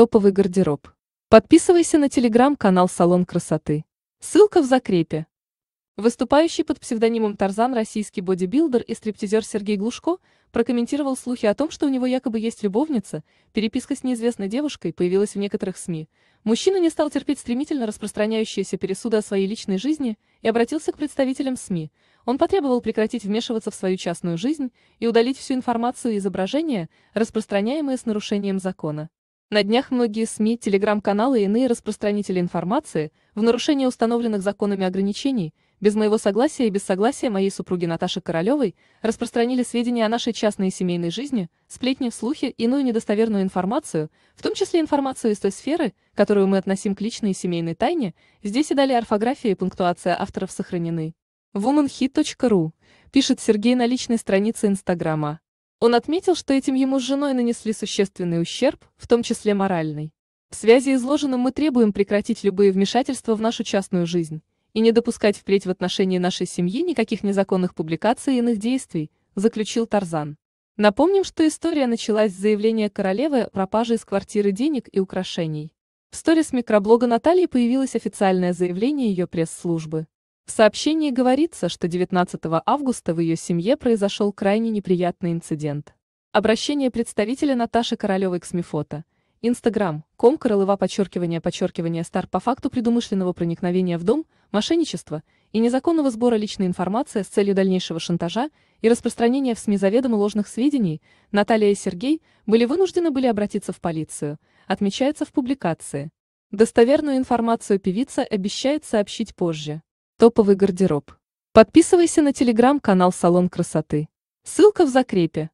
Топовый гардероб. Подписывайся на телеграм-канал «Салон красоты». Ссылка в закрепе. Выступающий под псевдонимом Тарзан российский бодибилдер и стриптизер Сергей Глушко прокомментировал слухи о том, что у него якобы есть любовница, переписка с неизвестной девушкой появилась в некоторых СМИ. Мужчина не стал терпеть стремительно распространяющиеся пересуды о своей личной жизни и обратился к представителям СМИ. Он потребовал прекратить вмешиваться в свою частную жизнь и удалить всю информацию и изображения, распространяемые с нарушением закона. На днях многие СМИ, телеграм-каналы и иные распространители информации в нарушение установленных законами ограничений, без моего согласия и без согласия моей супруги Наташи Королевой, распространили сведения о нашей частной и семейной жизни, сплетни, слухи, иную недостоверную информацию, в том числе информацию из той сферы, которую мы относим к личной и семейной тайне, здесь и далее орфография и пунктуация авторов сохранены. womanhit.ru, пишет Сергей на личной странице Инстаграма. Он отметил, что этим ему с женой нанесли существенный ущерб, в том числе моральный. В связи изложенным мы требуем прекратить любые вмешательства в нашу частную жизнь и не допускать впредь в отношении нашей семьи никаких незаконных публикаций и иных действий, заключил Тарзан. Напомним, что история началась с заявления королевы о пропаже из квартиры денег и украшений. В сторис микроблога Натальи появилось официальное заявление ее пресс-службы. В сообщении говорится, что 19 августа в ее семье произошел крайне неприятный инцидент. Обращение представителя Наташи Королевой к СМИ фото, Инстаграм, ком Королева подчеркивание подчеркивание стар по факту предумышленного проникновения в дом, мошенничества и незаконного сбора личной информации с целью дальнейшего шантажа и распространения в СМИ заведомо ложных сведений, Наталья и Сергей были вынуждены были обратиться в полицию, отмечается в публикации. Достоверную информацию певица обещает сообщить позже. Топовый гардероб. Подписывайся на телеграм-канал «Салон красоты». Ссылка в закрепе.